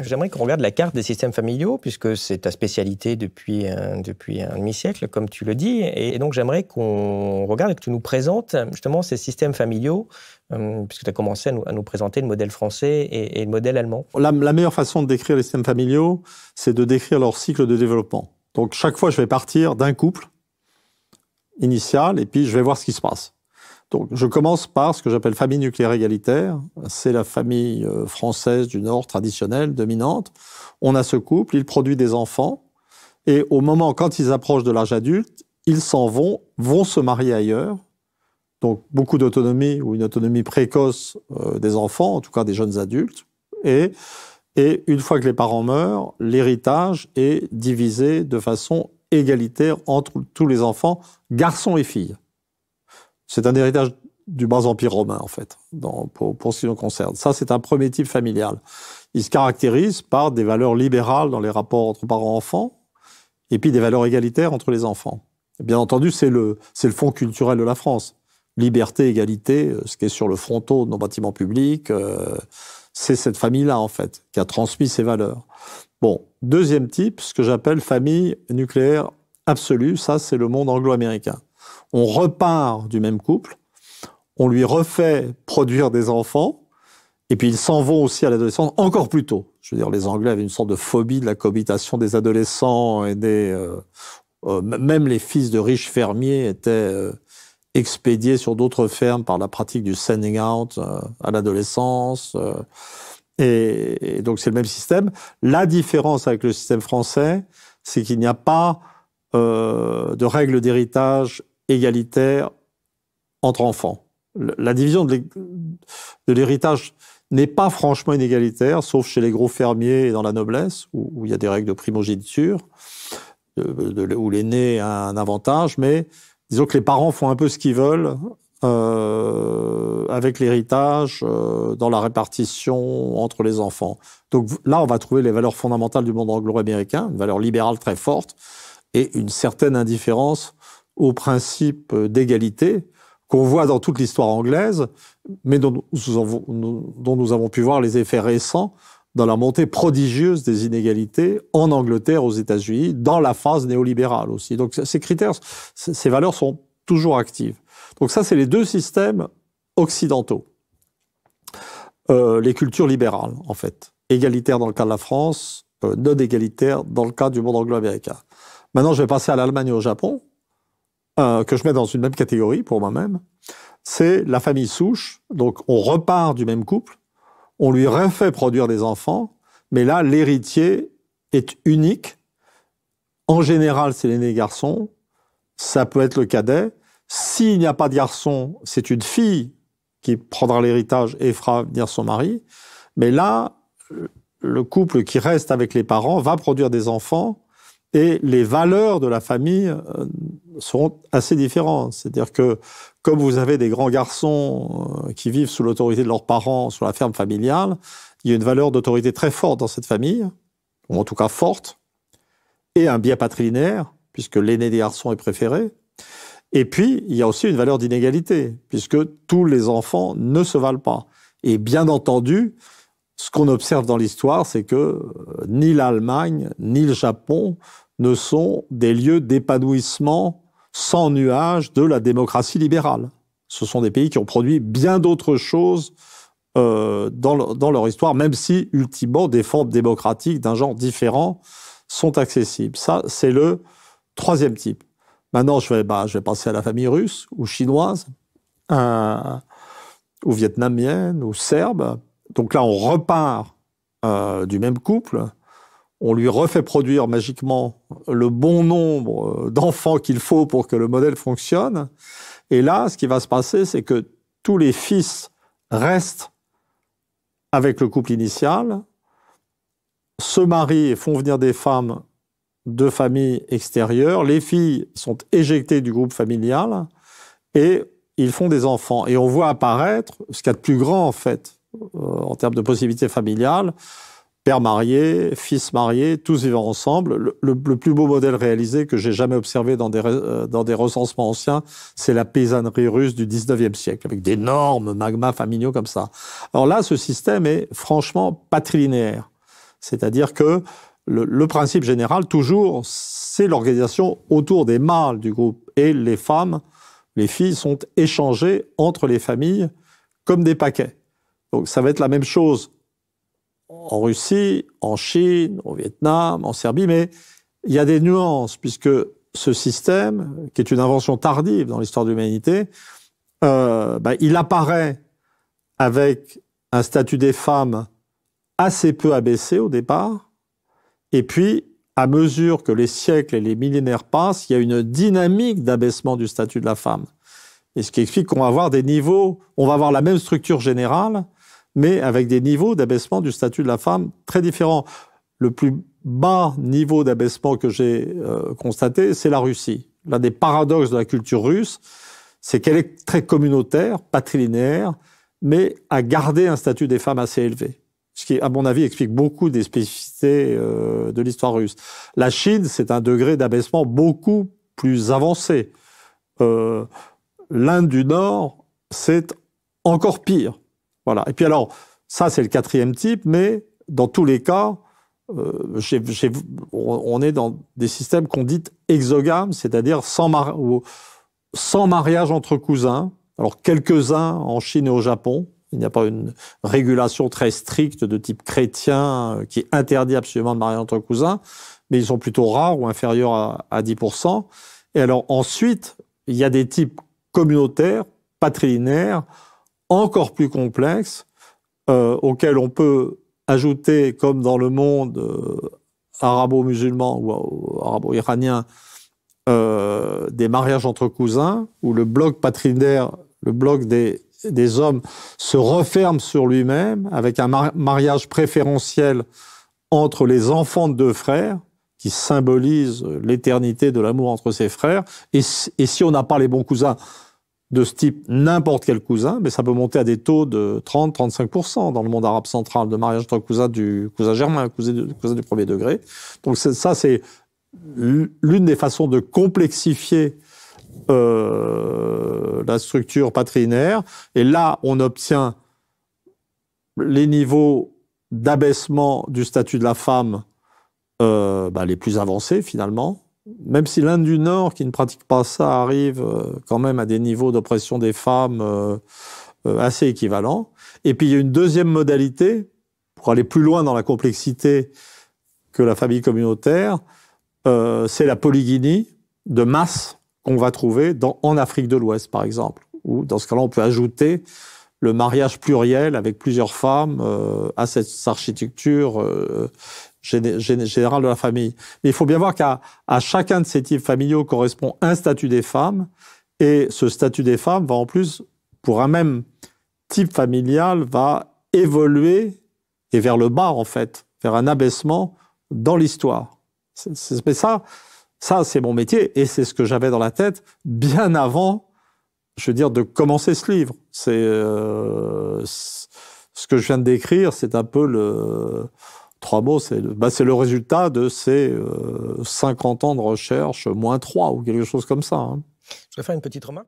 J'aimerais qu'on regarde la carte des systèmes familiaux, puisque c'est ta spécialité depuis un, depuis un demi-siècle, comme tu le dis. Et, donc j'aimerais qu'on regarde et que tu nous présentes justement ces systèmes familiaux, euh, puisque tu as commencé à nous, présenter le modèle français et, le modèle allemand. la, meilleure façon de décrire les systèmes familiaux, c'est de décrire leur cycle de développement. Donc chaque fois, je vais partir d'un couple initial, et puis je vais voir ce qui se passe je commence par ce que j'appelle famille nucléaire égalitaire. C'est la famille euh, française du Nord traditionnelle, dominante. On a ce couple, il produit des enfants, et au moment, quand ils approchent de l'âge adulte, ils s'en vont, vont se marier ailleurs. Donc, beaucoup d'autonomie ou une autonomie précoce euh, des enfants, en tout cas des jeunes adultes. Et, et une fois que les parents meurent, l'héritage est divisé de façon égalitaire entre tous les enfants, garçons et filles. C'est un héritage du bas empire romain, en fait, pour, ce qui nous concerne. Ça, c'est un premier type familial. Il se caractérise par des valeurs libérales dans les rapports entre parents-enfants, et puis des valeurs égalitaires entre les enfants. bien entendu, c'est le, le fond culturel de la France. Liberté, égalité, euh, ce qui est sur le fronton de nos bâtiments publics, euh, c'est cette famille-là, en fait, qui a transmis ces valeurs. Bon, deuxième type, ce que j'appelle famille nucléaire absolue, ça, c'est le monde anglo-américain on repart du même couple, on lui refait produire des enfants, et puis ils s'en vont aussi à l'adolescence encore plus tôt. Je veux dire, les Anglais avaient une sorte de phobie de la cohabitation des adolescents et des. Euh, euh, même les fils de riches fermiers étaient euh, expédiés sur d'autres fermes par la pratique du sending out à l'adolescence. Et, et, donc c'est le même système. La différence avec le système français, c'est qu'il n'y a pas de règles d'héritage égalitaire entre enfants. La division de l'héritage n'est pas franchement inégalitaire, sauf chez les gros fermiers et dans la noblesse, où, il y a des règles de primogéniture, où l'aîné a un avantage, mais disons que les parents font un peu ce qu'ils veulent euh, avec l'héritage, euh, dans la répartition entre les enfants. Donc là, on va trouver les valeurs fondamentales du monde anglo-américain, une valeur libérale très forte et une certaine indifférence au principe d'égalité qu'on voit dans toute l'histoire anglaise, mais dont nous, avons, pu voir les effets récents dans la montée prodigieuse des inégalités en Angleterre, aux États-Unis, dans la phase néolibérale aussi. Donc ces critères, ces valeurs sont toujours actives. Donc ça, c'est les deux systèmes occidentaux. Euh, les cultures libérales, en fait. Égalitaire dans le cas de la France, euh, non égalitaire dans le cas du monde anglo-américain. Maintenant, je vais passer à l'Allemagne et au Japon, euh, que je mets dans une même catégorie pour moi-même, c'est la famille souche. Donc on repart du même couple, on lui refait produire des enfants, mais là l'héritier est unique. En général, c'est l'aîné garçon, ça peut être le cadet. S'il n'y a pas de garçon, c'est une fille qui prendra l'héritage et fera venir son mari. Mais là, le couple qui reste avec les parents va produire des enfants et les valeurs de la famille euh, seront assez différentes. C'est-à-dire que comme vous avez des grands garçons euh, qui vivent sous l'autorité de leurs parents sur la ferme familiale, il y a une valeur d'autorité très forte dans cette famille, ou en tout cas forte, et un biais patrilinaire, puisque l'aîné des garçons est préféré. Et puis, il y a aussi une valeur d'inégalité, puisque tous les enfants ne se valent pas. Et bien entendu, ce qu'on observe dans l'histoire, c'est que euh, ni l'Allemagne, ni le Japon ne sont des lieux d'épanouissement sans nuages de la démocratie libérale. Ce sont des pays qui ont produit bien d'autres choses euh, dans, leur histoire, même si, ultimement, des formes démocratiques d'un genre différent sont accessibles. Ça, c'est le troisième type. Maintenant, je vais, bah, je vais passer à la famille russe ou chinoise, euh, ou vietnamienne, ou serbe. Donc là, on repart euh, du même couple on lui refait produire magiquement le bon nombre euh, d'enfants qu'il faut pour que le modèle fonctionne. Et là, ce qui va se passer, c'est que tous les fils restent avec le couple initial, se marient et font venir des femmes de familles extérieures, les filles sont éjectées du groupe familial et ils font des enfants. Et on voit apparaître ce qu'il y a de plus grand, en fait, euh, en termes de possibilités familiales, père marié, fils marié, tous vivant ensemble. Le, plus beau modèle réalisé que j'ai jamais observé dans des, euh, dans des recensements anciens, c'est la paysannerie russe du 19e siècle, avec d'énormes magmas familiaux comme ça. Alors là, ce système est franchement patrilinéaire. C'est-à-dire que le, le, principe général, toujours, c'est l'organisation autour des mâles du groupe. Et les femmes, les filles sont échangées entre les familles comme des paquets. Donc ça va être la même chose en Russie, en Chine, au Vietnam, en Serbie, mais il y a des nuances, puisque ce système, qui est une invention tardive dans l'histoire de l'humanité, euh, bah, il apparaît avec un statut des femmes assez peu abaissé au départ, et puis, à mesure que les siècles et les millénaires passent, il y a une dynamique d'abaissement du statut de la femme. Et ce qui explique qu'on va avoir des niveaux, on va avoir la même structure générale, mais avec des niveaux d'abaissement du statut de la femme très différents. Le plus bas niveau d'abaissement que j'ai euh, constaté, c'est la Russie. L'un des paradoxes de la culture russe, c'est qu'elle est très communautaire, patrilinéaire, mais a gardé un statut des femmes assez élevé. Ce qui, à mon avis, explique beaucoup des spécificités euh, de l'histoire russe. La Chine, c'est un degré d'abaissement beaucoup plus avancé. Euh, L'Inde du Nord, c'est encore pire. Voilà. Et puis alors, ça c'est le quatrième type, mais dans tous les cas, euh, on est dans des systèmes qu'on dit exogames, c'est-à-dire sans, mariage entre cousins. Alors quelques-uns en Chine et au Japon. Il n'y a pas une régulation très stricte de type chrétien euh, qui interdit absolument de marier entre cousins, mais ils sont plutôt rares ou inférieurs à, 10%. Et alors ensuite, il y a des types communautaires, patrilinéaires, encore plus complexe euh, auquel on peut ajouter, comme dans le monde euh, arabo-musulman ou arabo-iranien, euh, des mariages entre cousins, où le bloc patrinaire, le bloc des, hommes, se referme sur lui-même, avec un mariage préférentiel entre les enfants de deux frères, qui symbolise l'éternité de l'amour entre ses frères, et si on n'a pas les bons cousins, de ce type n'importe quel cousin, mais ça peut monter à des taux de 30-35% dans le monde arabe central de mariage entre cousins du cousin germain, cousin du, cousin du premier degré. Donc ça, c'est l'une des façons de complexifier euh, la structure patrinaire. Et là, on obtient les niveaux d'abaissement du statut de la femme euh, bah, les plus avancés finalement, même si l'Inde du Nord, qui ne pratique pas ça, arrive euh, quand même à des niveaux d'oppression des femmes euh, euh, assez équivalents. Et puis il y a une deuxième modalité, pour aller plus loin dans la complexité que la famille communautaire, c'est la polygynie de masse qu'on va trouver en Afrique de l'Ouest, par exemple, Ou dans ce cas-là, on peut ajouter le mariage pluriel avec plusieurs femmes à cette architecture général de la famille. Mais il faut bien voir qu'à à chacun de ces types familiaux correspond un statut des femmes, et ce statut des femmes va en plus, pour un même type familial, va évoluer et vers le bas, en fait, vers un abaissement dans l'histoire. Mais ça, ça c'est mon métier, et c'est ce que j'avais dans la tête bien avant, je veux dire, de commencer ce livre. C'est euh, ce que je viens de décrire, c'est un peu le Trois mots, c'est le, bah, c'est le résultat de ces euh, 50 ans de recherche, moins trois ou quelque chose comme ça. Hein. Je vais faire une petite remarque.